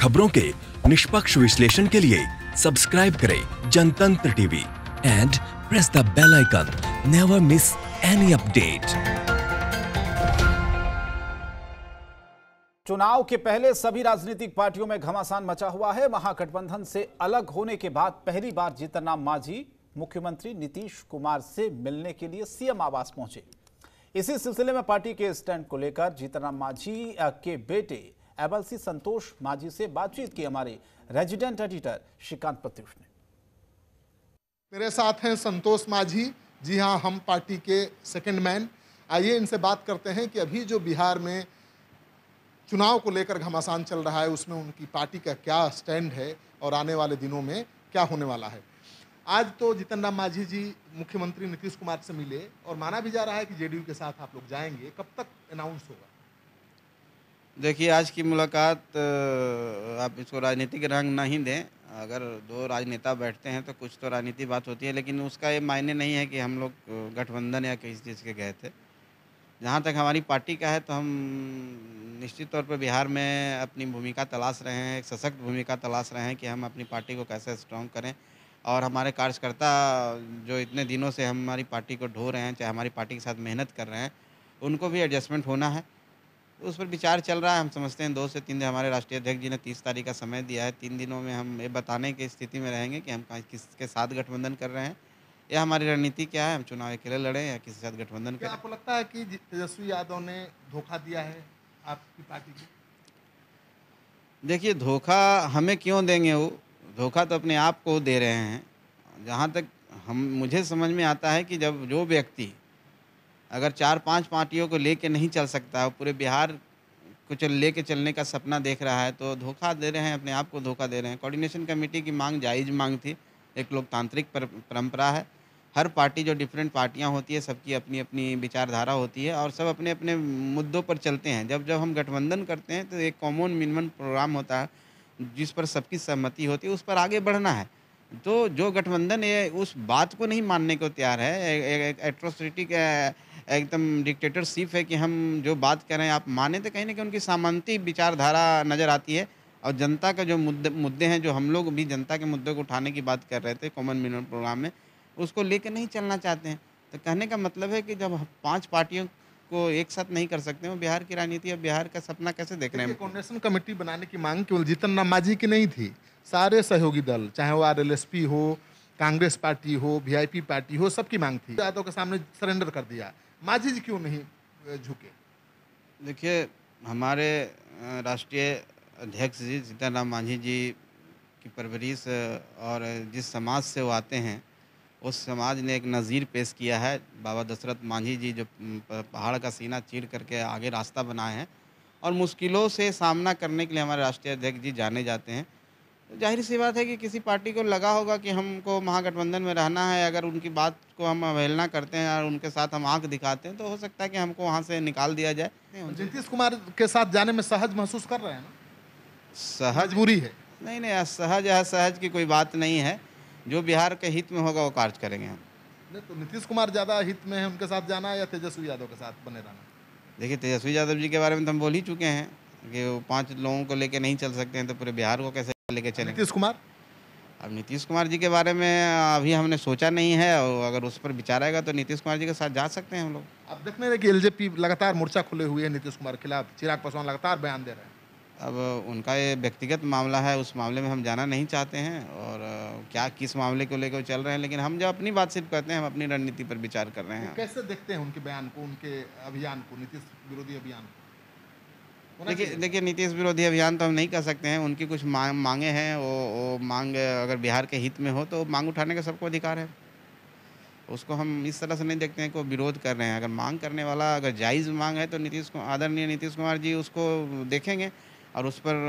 खबरों के निष्पक्ष विश्लेषण के लिए सब्सक्राइब करें Jantantra TV and press the bell icon never miss any update चुनाव के पहले सभी राजनीतिक पार्टियों में घमासान मचा हुआ है महागठबंधन से अलग होने के बाद पहली बार जीतनराम मांझी मुख्यमंत्री नीतीश कुमार से मिलने के लिए सीएम आवास पहुंचे इसी सिलसिले में पार्टी के स्टैंड को लेकर जीतनराम मांझी के बेटे एबलसी संतोष माझी से बातचीत की हमारे रेजिडेंट एडिटर श्रीकांत प्रत्युष ने मेरे साथ हैं संतोष माझी जी हाँ हम पार्टी के सेकंड मैन आइए इनसे बात करते हैं कि अभी जो बिहार में चुनाव को लेकर घमासान चल रहा है उसमें उनकी पार्टी का क्या स्टैंड है और आने वाले दिनों में क्या होने वाला है आज तो जीतन राम मांझी जी मुख्यमंत्री नीतीश कुमार से मिले और माना भी जा रहा है कि जेडीयू के साथ आप लोग जाएंगे कब तक अनाउंस होगा देखिए आज की मुलाकात आप इसको राजनीतिक रंग नहीं दें अगर दो राजनेता बैठते हैं तो कुछ तो राजनीति बात होती है लेकिन उसका ये मायने नहीं है कि हम लोग गठबंधन या किसी चीज़ के गए थे जहाँ तक हमारी पार्टी का है तो हम निश्चित तौर पर बिहार में अपनी भूमिका तलाश रहे हैं एक सशक्त भूमिका तलाश रहे हैं कि हम अपनी पार्टी को कैसे स्ट्रॉन्ग करें और हमारे कार्यकर्ता जो इतने दिनों से हमारी पार्टी को ढो रहे हैं चाहे हमारी पार्टी के साथ मेहनत कर रहे हैं उनको भी एडजस्टमेंट होना है तो उस पर विचार चल रहा है हम समझते हैं दो से तीन दिन हमारे राष्ट्रीय अध्यक्ष जी ने तीस तारीख का समय दिया है तीन दिनों में हम ये बताने की स्थिति में रहेंगे कि हम किसके साथ गठबंधन कर रहे हैं या हमारी रणनीति क्या है हम चुनाव अकेले लड़े या किसी साथ गठबंधन करें आपको लगता है कि तेजस्वी यादव ने धोखा दिया है आपकी पार्टी को देखिए धोखा हमें क्यों देंगे वो धोखा तो अपने आप को दे रहे हैं जहाँ तक हम मुझे समझ में आता है कि जब जो व्यक्ति अगर चार पांच पार्टियों को लेके नहीं चल सकता है पूरे बिहार को चल ले चलने का सपना देख रहा है तो धोखा दे रहे हैं अपने आप को धोखा दे रहे हैं कोऑर्डिनेशन कमेटी की मांग जायज़ मांग थी एक लोकतांत्रिक परंपरा है हर पार्टी जो डिफरेंट पार्टियां होती है सबकी अपनी अपनी विचारधारा होती है और सब अपने अपने मुद्दों पर चलते हैं जब जब हम गठबंधन करते हैं तो एक कॉमन मिनिमम प्रोग्राम होता है जिस पर सबकी सहमति होती है उस पर आगे बढ़ना है तो जो गठबंधन है उस बात को नहीं मानने को तैयार है एट्रोसिटी का एकदम डिक्टेटरशिप है कि हम जो बात कर रहे हैं आप माने तो कहीं ना कहीं उनकी सामंती विचारधारा नज़र आती है और जनता का जो मुद्दे मुद्दे हैं जो हम लोग भी जनता के मुद्दे को उठाने की बात कर रहे थे कॉमन मिनिमम प्रोग्राम में उसको लेकर नहीं चलना चाहते हैं तो कहने का मतलब है कि जब पांच पार्टियों को एक साथ नहीं कर सकते हैं बिहार की राजनीति और बिहार का सपना कैसे देख रहे हैं कमेटी बनाने की मांग केवल जीतन राम मांझी की नहीं थी सारे सहयोगी दल चाहे वो आरएलएसपी हो कांग्रेस पार्टी हो वीआईपी पार्टी हो सबकी मांग थी यादव के सामने सरेंडर कर दिया माझी जी क्यों नहीं झुके देखिए हमारे राष्ट्रीय अध्यक्ष जी सीताराम मांझी जी की परवरिश और जिस समाज से वो आते हैं उस समाज ने एक नज़ीर पेश किया है बाबा दशरथ मांझी जी जो पहाड़ का सीना चीर करके आगे रास्ता बनाए हैं और मुश्किलों से सामना करने के लिए हमारे राष्ट्रीय अध्यक्ष जी जाने जाते हैं जाहिर सी बात है कि किसी पार्टी को लगा होगा कि हमको महागठबंधन में रहना है अगर उनकी बात को हम अवहेलना करते हैं और उनके साथ हम आंख दिखाते हैं तो हो सकता है कि हमको वहाँ से निकाल दिया जाए नीतीश कुमार के साथ जाने में सहज महसूस कर रहे हैं ना सहज बुरी है नहीं नहीं असहज असहज की कोई बात नहीं है जो बिहार के हित में होगा वो कार्य करेंगे हम नहीं तो नीतीश कुमार ज़्यादा हित में है उनके साथ जाना या तेजस्वी यादव के साथ बने रहना देखिए तेजस्वी यादव जी के बारे में तो हम बोल ही चुके हैं कि वो पाँच लोगों को लेकर नहीं चल सकते हैं तो पूरे बिहार को कैसे लेके चले नीतीश कुमार अब नीतीश कुमार जी के बारे में अभी हमने सोचा नहीं है और अगर उस पर विचार आएगा तो नीतीश कुमार जी के साथ जा सकते हैं हम लोग अब देखने रहे कि एलजेपी लगातार मोर्चा खुले हुए हैं नीतीश कुमार के खिलाफ चिराग पासवान लगातार बयान दे रहे हैं अब उनका ये व्यक्तिगत मामला है उस मामले में हम जाना नहीं चाहते हैं और क्या किस मामले को लेकर चल रहे हैं लेकिन हम जो अपनी बात सिर्फ करते हैं हम अपनी रणनीति पर विचार कर रहे हैं कैसे देखते हैं उनके बयान को उनके अभियान को नीतीश विरोधी अभियान को देखिए देखिए नीतीश विरोधी अभियान तो हम नहीं कर सकते हैं उनकी कुछ मांग मांगे हैं वो, वो मांग अगर बिहार के हित में हो तो मांग उठाने का सबको अधिकार है उसको हम इस तरह से नहीं देखते हैं कि विरोध कर रहे हैं अगर मांग करने वाला अगर जायज़ मांग है तो नीतीश कुमार आदरणीय नीतीश कुमार जी उसको देखेंगे और उस पर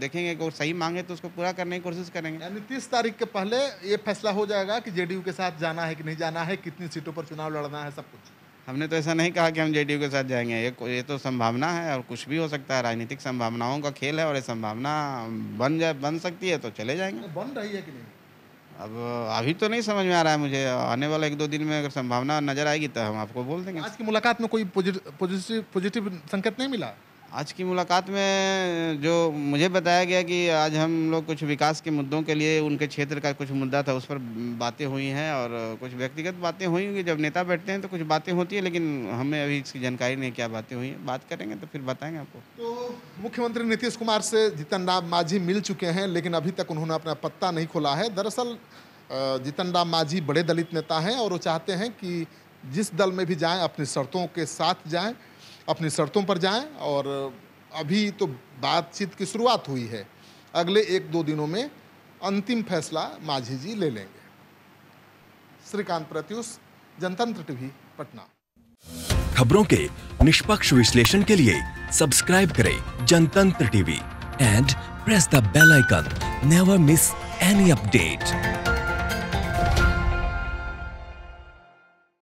देखेंगे कि सही मांगे तो उसको पूरा करने की कोशिश करेंगे यानी तीस तारीख के पहले ये फैसला हो जाएगा कि जेडीयू के साथ जाना है कि नहीं जाना है कितनी सीटों पर चुनाव लड़ना है सब कुछ हमने तो ऐसा नहीं कहा कि हम जेडीयू के साथ जाएंगे ये ये तो संभावना है और कुछ भी हो सकता है राजनीतिक संभावनाओं का खेल है और ये संभावना बन जाए बन सकती है तो चले जाएंगे तो बन रही है कि नहीं अब अभी तो नहीं समझ में आ रहा है मुझे आने वाला एक दो दिन में अगर संभावना नजर आएगी तो हम आपको बोल देंगे आज की मुलाकात में कोई पॉजिटिव पॉजिटिव संकेत नहीं मिला आज की मुलाकात में जो मुझे बताया गया कि आज हम लोग कुछ विकास के मुद्दों के लिए उनके क्षेत्र का कुछ मुद्दा था उस पर बातें हुई हैं और कुछ व्यक्तिगत बातें हुई होंगी जब नेता बैठते हैं तो कुछ बातें होती हैं लेकिन हमें अभी इसकी जानकारी नहीं क्या बातें हुई हैं बात करेंगे तो फिर बताएंगे आपको तो मुख्यमंत्री नीतीश कुमार से जीतन राम माझी मिल चुके हैं लेकिन अभी तक उन्होंने अपना पत्ता नहीं खोला है दरअसल जीतन राम माझी बड़े दलित नेता हैं और वो चाहते हैं कि जिस दल में भी जाएँ अपनी शर्तों के साथ जाएँ अपनी शर्तों पर जाएं और अभी तो बातचीत की शुरुआत हुई है अगले एक दो दिनों में अंतिम फैसला माझी जी ले लेंगे श्रीकांत प्रत्युष जनतंत्र टीवी पटना खबरों के निष्पक्ष विश्लेषण के लिए सब्सक्राइब करें Jantantra TV and press the bell icon never miss any update